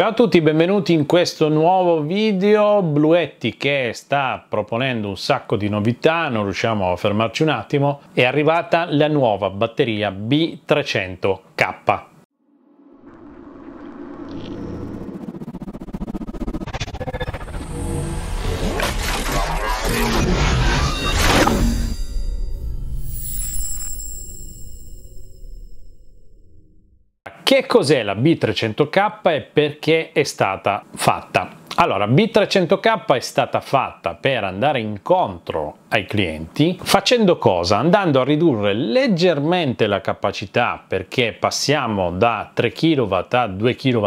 Ciao a tutti, benvenuti in questo nuovo video. Bluetti che sta proponendo un sacco di novità, non riusciamo a fermarci un attimo, è arrivata la nuova batteria B300K. Che cos'è la B300K e perché è stata fatta? Allora, B300K è stata fatta per andare incontro ai clienti facendo cosa? Andando a ridurre leggermente la capacità perché passiamo da 3 kW a 2 kW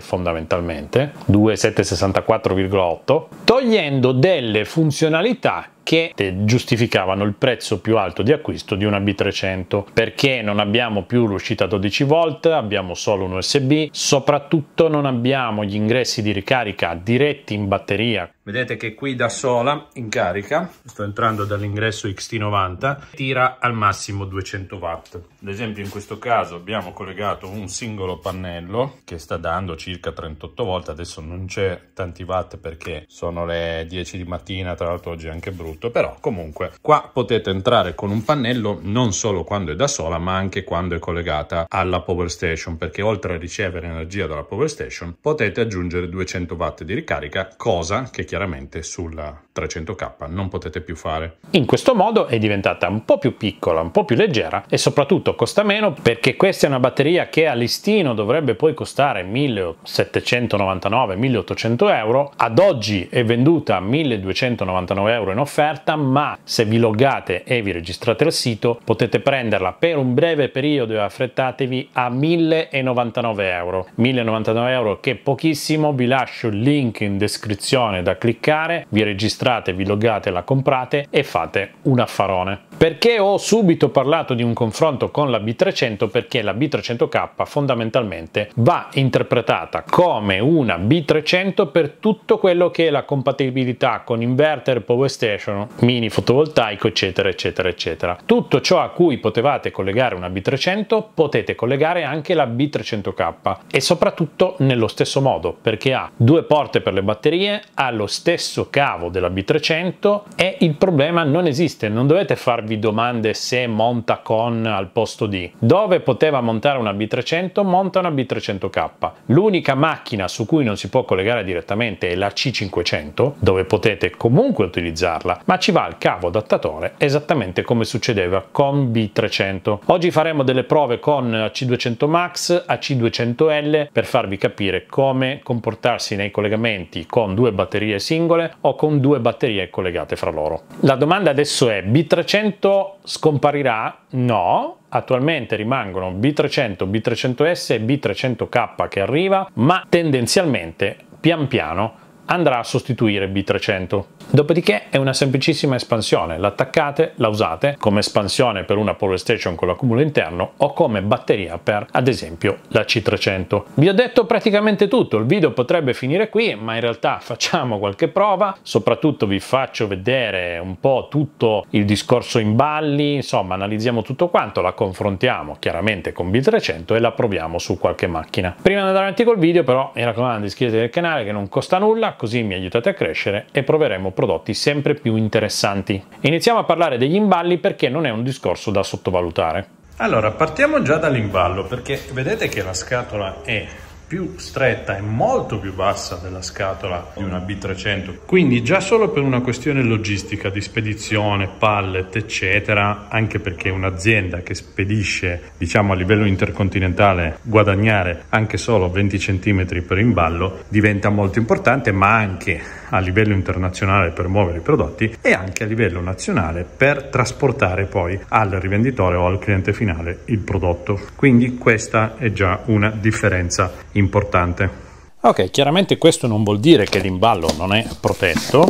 fondamentalmente, 2764,8, togliendo delle funzionalità che giustificavano il prezzo più alto di acquisto di una B300 perché non abbiamo più l'uscita 12 volt, abbiamo solo un USB, soprattutto non abbiamo gli ingressi di ricarica diretti in batteria Vedete che qui da sola in carica, sto entrando dall'ingresso XT90, tira al massimo 200 watt. Ad esempio in questo caso abbiamo collegato un singolo pannello che sta dando circa 38 volt, adesso non c'è tanti watt perché sono le 10 di mattina, tra l'altro oggi è anche brutto, però comunque qua potete entrare con un pannello non solo quando è da sola ma anche quando è collegata alla power station perché oltre a ricevere energia dalla power station potete aggiungere 200 watt di ricarica, cosa che chiaramente chiaramente sulla 300K non potete più fare. In questo modo è diventata un po' più piccola, un po' più leggera e soprattutto costa meno perché questa è una batteria che a listino dovrebbe poi costare 1799-1800 euro, ad oggi è venduta a 1299 euro in offerta, ma se vi loggate e vi registrate al sito potete prenderla per un breve periodo e affrettatevi a 1099 euro. 1099 euro che pochissimo, vi lascio il link in descrizione da cliccare cliccare, vi registrate, vi loggate, la comprate e fate un affarone. Perché ho subito parlato di un confronto con la B300? Perché la B300K fondamentalmente va interpretata come una B300 per tutto quello che è la compatibilità con inverter, power station, mini fotovoltaico, eccetera, eccetera, eccetera. Tutto ciò a cui potevate collegare una B300 potete collegare anche la B300K e soprattutto nello stesso modo perché ha due porte per le batterie, ha lo stesso cavo della B300 e il problema non esiste, non dovete farvi farvi domande se monta con al posto di. Dove poteva montare una B300, monta una B300K. L'unica macchina su cui non si può collegare direttamente è la C500, dove potete comunque utilizzarla, ma ci va il cavo adattatore esattamente come succedeva con B300. Oggi faremo delle prove con AC200 Max, AC200L per farvi capire come comportarsi nei collegamenti con due batterie singole o con due batterie collegate fra loro. La domanda adesso è B300 300 scomparirà? No, attualmente rimangono B300, B300S e B300K che arriva, ma tendenzialmente pian piano andrà a sostituire B300. Dopodiché è una semplicissima espansione, l'attaccate, la usate come espansione per una Power Station con l'accumulo interno o come batteria per ad esempio la C300. Vi ho detto praticamente tutto, il video potrebbe finire qui ma in realtà facciamo qualche prova, soprattutto vi faccio vedere un po' tutto il discorso in balli, insomma analizziamo tutto quanto, la confrontiamo chiaramente con B300 e la proviamo su qualche macchina. Prima di andare avanti col video però mi raccomando iscrivetevi al canale che non costa nulla così mi aiutate a crescere e proveremo prodotti sempre più interessanti. Iniziamo a parlare degli imballi perché non è un discorso da sottovalutare. Allora, partiamo già dall'imballo perché vedete che la scatola è più stretta e molto più bassa della scatola di una B300. Quindi già solo per una questione logistica di spedizione, pallet, eccetera, anche perché un'azienda che spedisce, diciamo a livello intercontinentale, guadagnare anche solo 20 cm per imballo diventa molto importante, ma anche a livello internazionale per muovere i prodotti e anche a livello nazionale per trasportare poi al rivenditore o al cliente finale il prodotto. Quindi questa è già una differenza importante. Ok, chiaramente questo non vuol dire che l'imballo non è protetto,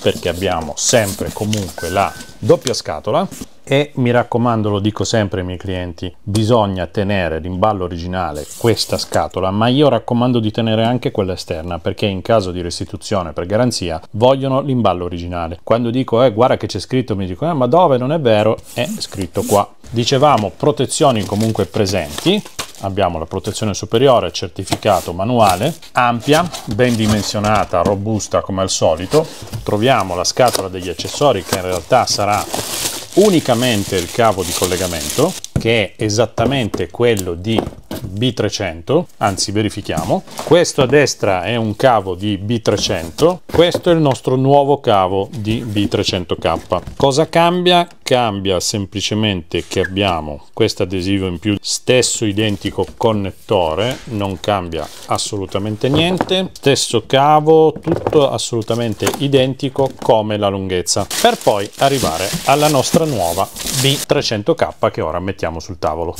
perché abbiamo sempre comunque la doppia scatola e mi raccomando, lo dico sempre ai miei clienti, bisogna tenere l'imballo originale, questa scatola, ma io raccomando di tenere anche quella esterna perché in caso di restituzione per garanzia vogliono l'imballo originale. Quando dico eh guarda che c'è scritto mi dicono eh, ma dove non è vero, è scritto qua Dicevamo protezioni comunque presenti, abbiamo la protezione superiore certificato manuale, ampia, ben dimensionata, robusta come al solito, troviamo la scatola degli accessori che in realtà sarà unicamente il cavo di collegamento che è esattamente quello di B300, anzi verifichiamo. Questo a destra è un cavo di B300, questo è il nostro nuovo cavo di B300K. Cosa cambia? Cambia semplicemente che abbiamo questo adesivo in più, stesso identico connettore, non cambia assolutamente niente, stesso cavo, tutto assolutamente identico come la lunghezza, per poi arrivare alla nostra nuova B300K che ora mettiamo sul tavolo.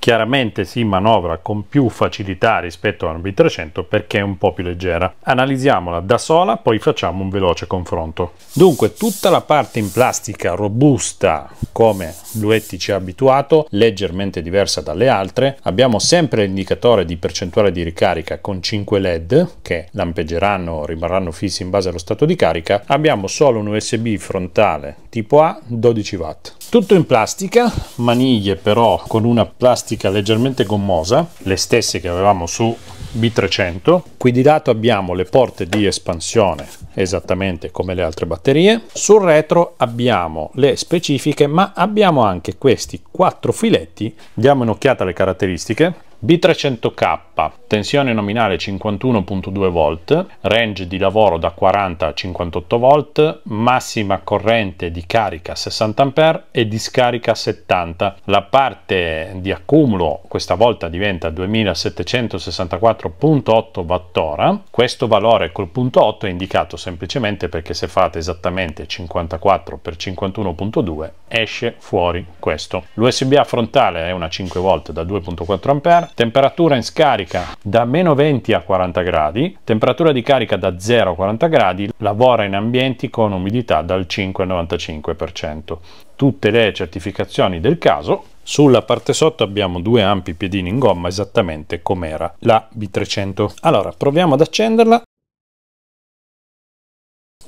chiaramente si manovra con più facilità rispetto alla NB300 perché è un po' più leggera. Analizziamola da sola, poi facciamo un veloce confronto. Dunque, tutta la parte in plastica robusta, come Bluetti ci ha abituato, leggermente diversa dalle altre, abbiamo sempre l'indicatore di percentuale di ricarica con 5 LED che lampeggeranno, o rimarranno fissi in base allo stato di carica, abbiamo solo un USB frontale tipo A 12 W. Tutto in plastica, maniglie però con una plastica plastica leggermente gommosa, le stesse che avevamo su B300. Qui di lato abbiamo le porte di espansione, esattamente come le altre batterie. Sul retro abbiamo le specifiche, ma abbiamo anche questi quattro filetti. Diamo un'occhiata alle caratteristiche. B300K, tensione nominale 51.2 V, range di lavoro da 40 a 58 V, massima corrente di carica 60 A e di scarica 70. La parte di accumulo questa volta diventa 2764.8 Wh. Questo valore col punto 8 è indicato semplicemente perché se fate esattamente 54 x 51.2 esce fuori questo. L'USB frontale è una 5 V da 2.4 A temperatura in scarica da meno 20 a 40 gradi, temperatura di carica da 0 a 40 gradi, lavora in ambienti con umidità dal 5 al 95%. Tutte le certificazioni del caso sulla parte sotto abbiamo due ampi piedini in gomma esattamente com'era la B300. Allora proviamo ad accenderla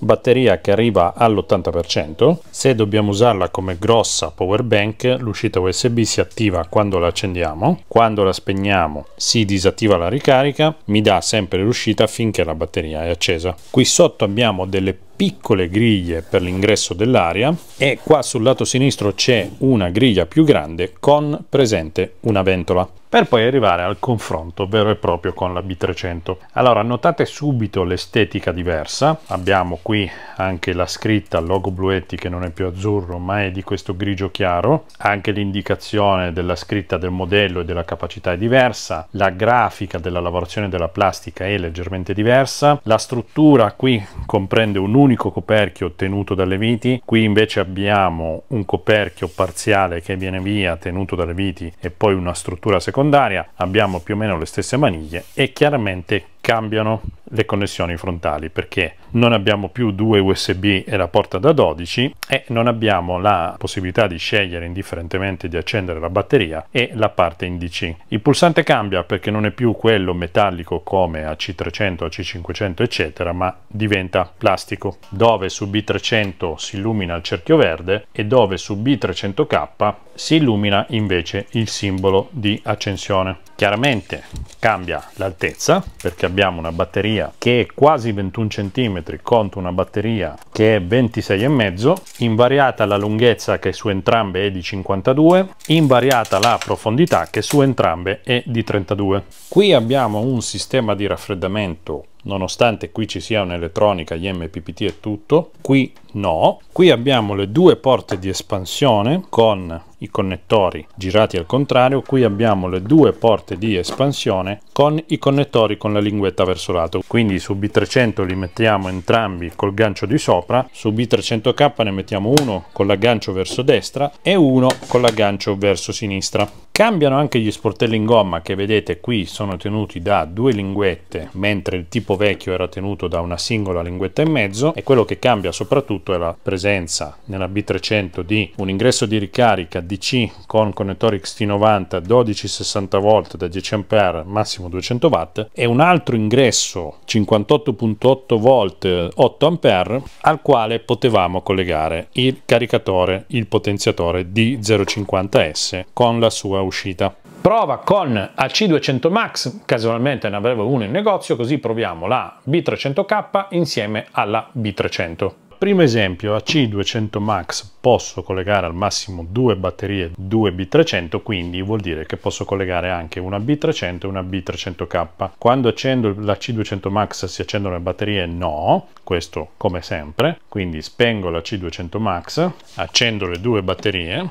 batteria che arriva all'80%. Se dobbiamo usarla come grossa power bank, l'uscita USB si attiva quando la accendiamo, quando la spegniamo si disattiva la ricarica, mi dà sempre l'uscita finché la batteria è accesa. Qui sotto abbiamo delle piccole griglie per l'ingresso dell'aria e qua sul lato sinistro c'è una griglia più grande con presente una ventola per poi arrivare al confronto vero e proprio con la B300. Allora notate subito l'estetica diversa, abbiamo qui anche la scritta logo Bluetti che non è più azzurro ma è di questo grigio chiaro, anche l'indicazione della scritta del modello e della capacità è diversa, la grafica della lavorazione della plastica è leggermente diversa, la struttura qui comprende un unico unico coperchio tenuto dalle viti, qui invece abbiamo un coperchio parziale che viene via tenuto dalle viti e poi una struttura secondaria, abbiamo più o meno le stesse maniglie e chiaramente cambiano le connessioni frontali perché non abbiamo più due USB e la porta da 12 e non abbiamo la possibilità di scegliere indifferentemente di accendere la batteria e la parte in DC. Il pulsante cambia perché non è più quello metallico come AC300, AC500 eccetera ma diventa plastico dove su B300 si illumina il cerchio verde e dove su B300K si illumina invece il simbolo di accensione. Chiaramente cambia l'altezza perché abbiamo abbiamo una batteria che è quasi 21 cm contro una batteria che è 26,5, invariata la lunghezza che su entrambe è di 52, invariata la profondità che su entrambe è di 32. Qui abbiamo un sistema di raffreddamento nonostante qui ci sia un'elettronica IMPPT e tutto, qui no. Qui abbiamo le due porte di espansione con i connettori girati al contrario, qui abbiamo le due porte di espansione con i connettori con la linguetta verso lato. Quindi su B300 li mettiamo entrambi col gancio di sopra, su B300K ne mettiamo uno con l'aggancio verso destra e uno con l'aggancio verso sinistra. Cambiano anche gli sportelli in gomma che vedete qui sono tenuti da due linguette, mentre il tipo troppo vecchio era tenuto da una singola linguetta e mezzo e quello che cambia soprattutto è la presenza nella B300 di un ingresso di ricarica DC con connettore XT90 12-60V da 10A massimo 200W e un altro ingresso 58.8V 8A al quale potevamo collegare il caricatore, il potenziatore D050S con la sua uscita prova con AC200 Max, casualmente ne avevo uno in negozio, così proviamo la B300K insieme alla B300. Primo esempio, AC200 Max posso collegare al massimo due batterie, due B300, quindi vuol dire che posso collegare anche una B300 e una B300K. Quando accendo la C200 Max si accendono le batterie? No, questo come sempre. Quindi spengo la C200 Max, accendo le due batterie,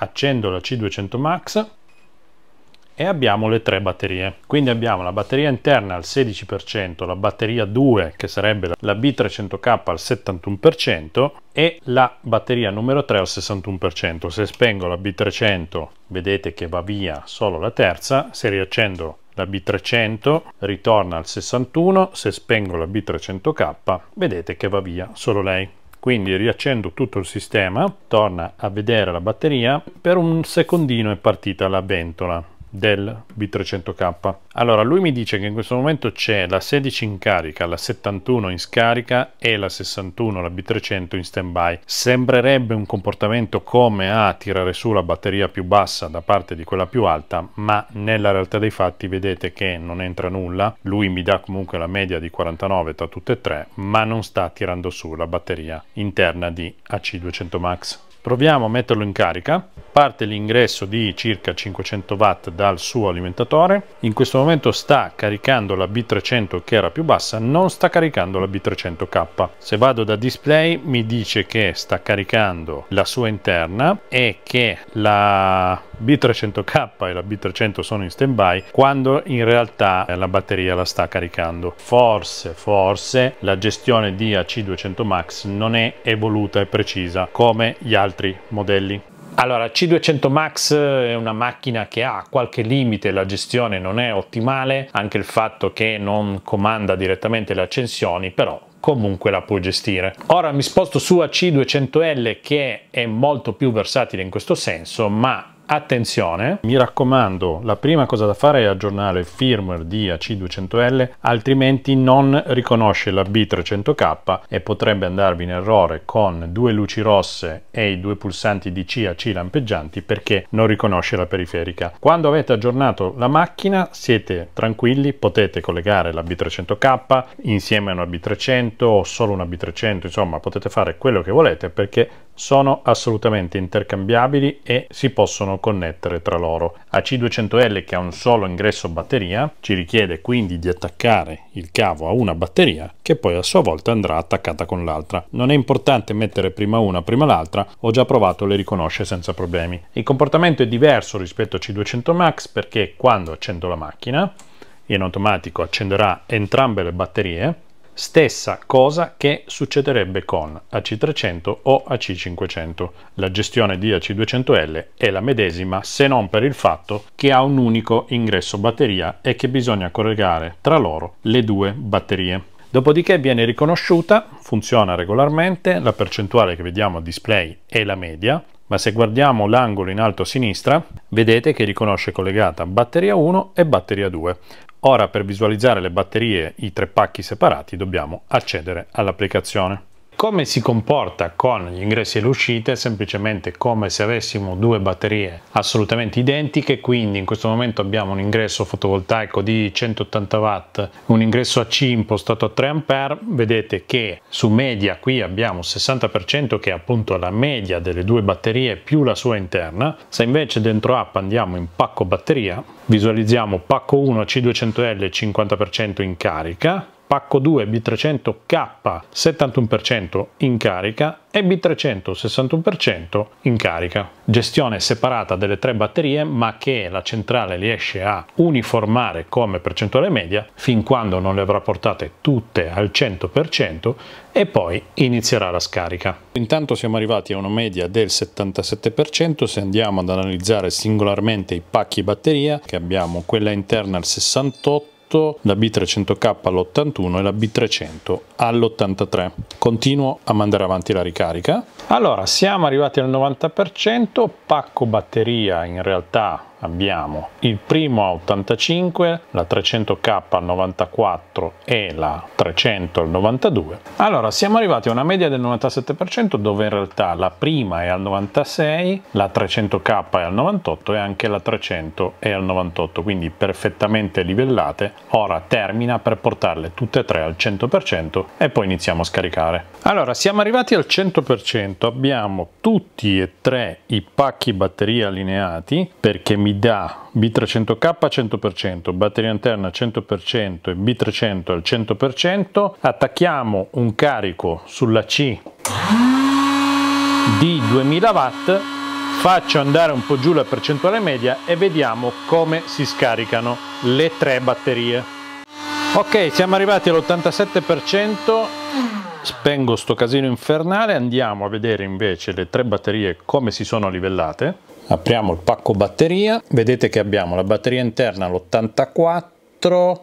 accendo la C200 Max e abbiamo le tre batterie. Quindi abbiamo la batteria interna al 16%, la batteria 2 che sarebbe la B300K al 71% e la batteria numero 3 al 61%. Se spengo la B300 vedete che va via solo la terza, se riaccendo la B300 ritorna al 61, se spengo la B300K vedete che va via solo lei quindi riaccendo tutto il sistema torna a vedere la batteria per un secondino è partita la ventola del B300K. Allora, lui mi dice che in questo momento c'è la 16 in carica, la 71 in scarica e la 61, la B300 in standby. Sembrerebbe un comportamento come a tirare su la batteria più bassa da parte di quella più alta, ma nella realtà dei fatti vedete che non entra nulla. Lui mi dà comunque la media di 49 tra tutte e tre, ma non sta tirando su la batteria interna di AC200 Max. Proviamo a metterlo in carica, parte l'ingresso di circa 500 watt dal suo alimentatore, in questo momento sta caricando la B300 che era più bassa, non sta caricando la B300K. Se vado da display mi dice che sta caricando la sua interna e che la B300K e la B300 sono in stand by quando in realtà eh, la batteria la sta caricando. Forse, forse la gestione di AC200 Max non è evoluta e precisa come gli altri altri modelli? Allora, C200 Max è una macchina che ha qualche limite, la gestione non è ottimale, anche il fatto che non comanda direttamente le accensioni, però comunque la puoi gestire. Ora mi sposto su AC200L che è molto più versatile in questo senso, ma Attenzione, mi raccomando, la prima cosa da fare è aggiornare il firmware di AC200L, altrimenti non riconosce la B300K e potrebbe andarvi in errore con due luci rosse e i due pulsanti DC a C lampeggianti perché non riconosce la periferica. Quando avete aggiornato la macchina siete tranquilli, potete collegare la B300K insieme a una B300 o solo una B300, insomma potete fare quello che volete perché sono assolutamente intercambiabili e si possono connettere tra loro. AC200L che ha un solo ingresso batteria ci richiede quindi di attaccare il cavo a una batteria che poi a sua volta andrà attaccata con l'altra. Non è importante mettere prima una prima l'altra, ho già provato le riconosce senza problemi. Il comportamento è diverso rispetto a C200 Max perché quando accendo la macchina in automatico accenderà entrambe le batterie Stessa cosa che succederebbe con AC300 o AC500. La gestione di AC200L è la medesima se non per il fatto che ha un unico ingresso batteria e che bisogna collegare tra loro le due batterie. Dopodiché viene riconosciuta, funziona regolarmente, la percentuale che vediamo a display è la media, ma se guardiamo l'angolo in alto a sinistra vedete che riconosce collegata batteria 1 e batteria 2. Ora per visualizzare le batterie, i tre pacchi separati, dobbiamo accedere all'applicazione. Come si comporta con gli ingressi e le uscite? Semplicemente come se avessimo due batterie assolutamente identiche, quindi in questo momento abbiamo un ingresso fotovoltaico di 180 watt, un ingresso AC impostato a 3 A, vedete che su media qui abbiamo 60% che è appunto la media delle due batterie più la sua interna, se invece dentro app andiamo in pacco batteria, visualizziamo pacco 1 ac 200 l 50% in carica, Pacco 2 B300K 71% in carica e B300 61% in carica. Gestione separata delle tre batterie ma che la centrale riesce a uniformare come percentuale media fin quando non le avrà portate tutte al 100% e poi inizierà la scarica. Intanto siamo arrivati a una media del 77% se andiamo ad analizzare singolarmente i pacchi batteria che abbiamo quella interna al 68 la B300K all'81 e la B300 all'83. Continuo a mandare avanti la ricarica. Allora, siamo arrivati al 90%, pacco batteria in realtà abbiamo il primo a 85, la 300K al 94 e la 300 al 92. Allora siamo arrivati a una media del 97% dove in realtà la prima è al 96, la 300K è al 98 e anche la 300 è al 98, quindi perfettamente livellate. Ora termina per portarle tutte e tre al 100% e poi iniziamo a scaricare. Allora siamo arrivati al 100%, abbiamo tutti e tre i pacchi batteria allineati perché mi mi dà B300K 100%, batteria interna 100% e B300 al 100%, attacchiamo un carico sulla C di 2000 watt, faccio andare un po' giù la percentuale media e vediamo come si scaricano le tre batterie. Ok, siamo arrivati all'87%, spengo sto casino infernale, andiamo a vedere invece le tre batterie come si sono livellate apriamo il pacco batteria vedete che abbiamo la batteria interna all'84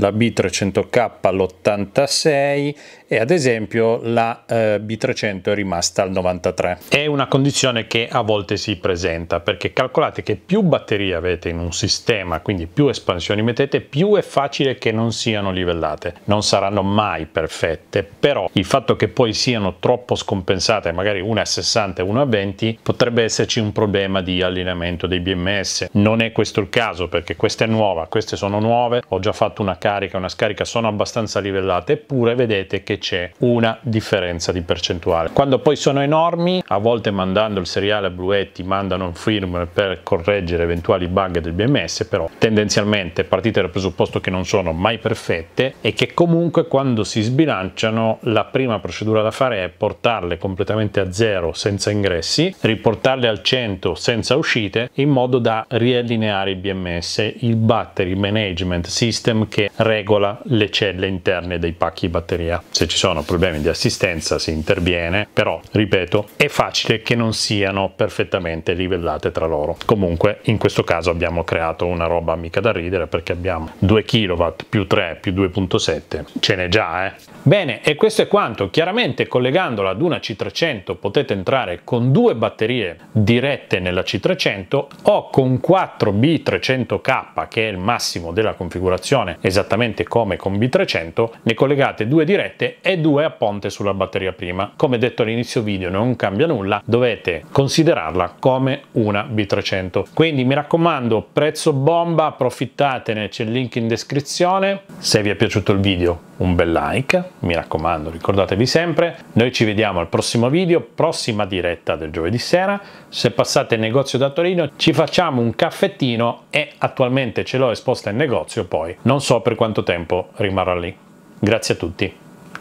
la B300K all'86 e ad esempio la eh, B300 è rimasta al 93. È una condizione che a volte si presenta perché calcolate che più batterie avete in un sistema, quindi più espansioni mettete, più è facile che non siano livellate. Non saranno mai perfette, però il fatto che poi siano troppo scompensate, magari una a 60 e una a 20, potrebbe esserci un problema di allineamento dei BMS. Non è questo il caso perché questa è nuova, queste sono nuove, ho già fatto una casa scarica una scarica sono abbastanza livellate, eppure vedete che c'è una differenza di percentuale. Quando poi sono enormi, a volte mandando il seriale a Bluetti mandano un firmware per correggere eventuali bug del BMS, però tendenzialmente partite dal presupposto che non sono mai perfette e che comunque quando si sbilanciano la prima procedura da fare è portarle completamente a zero senza ingressi, riportarle al 100 senza uscite in modo da riallineare il BMS, il battery management system che regola le celle interne dei pacchi batteria. Se ci sono problemi di assistenza si interviene, però ripeto, è facile che non siano perfettamente livellate tra loro. Comunque in questo caso abbiamo creato una roba mica da ridere perché abbiamo 2 kW più 3 più 2.7, ce n'è già eh. Bene, e questo è quanto. Chiaramente collegandola ad una C300 potete entrare con due batterie dirette nella C300 o con 4B300K che è il massimo della configurazione esattamente esattamente come con B300, ne collegate due dirette e due a ponte sulla batteria prima. Come detto all'inizio video non cambia nulla, dovete considerarla come una B300. Quindi mi raccomando, prezzo bomba, approfittatene, c'è il link in descrizione. Se vi è piaciuto il video un bel like, mi raccomando, ricordatevi sempre. Noi ci vediamo al prossimo video, prossima diretta del giovedì sera. Se passate in negozio da Torino ci facciamo un caffettino e attualmente ce l'ho esposta in negozio, poi non so per quanto tempo rimarrà lì. Grazie a tutti.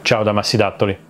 Ciao da Massidattoli.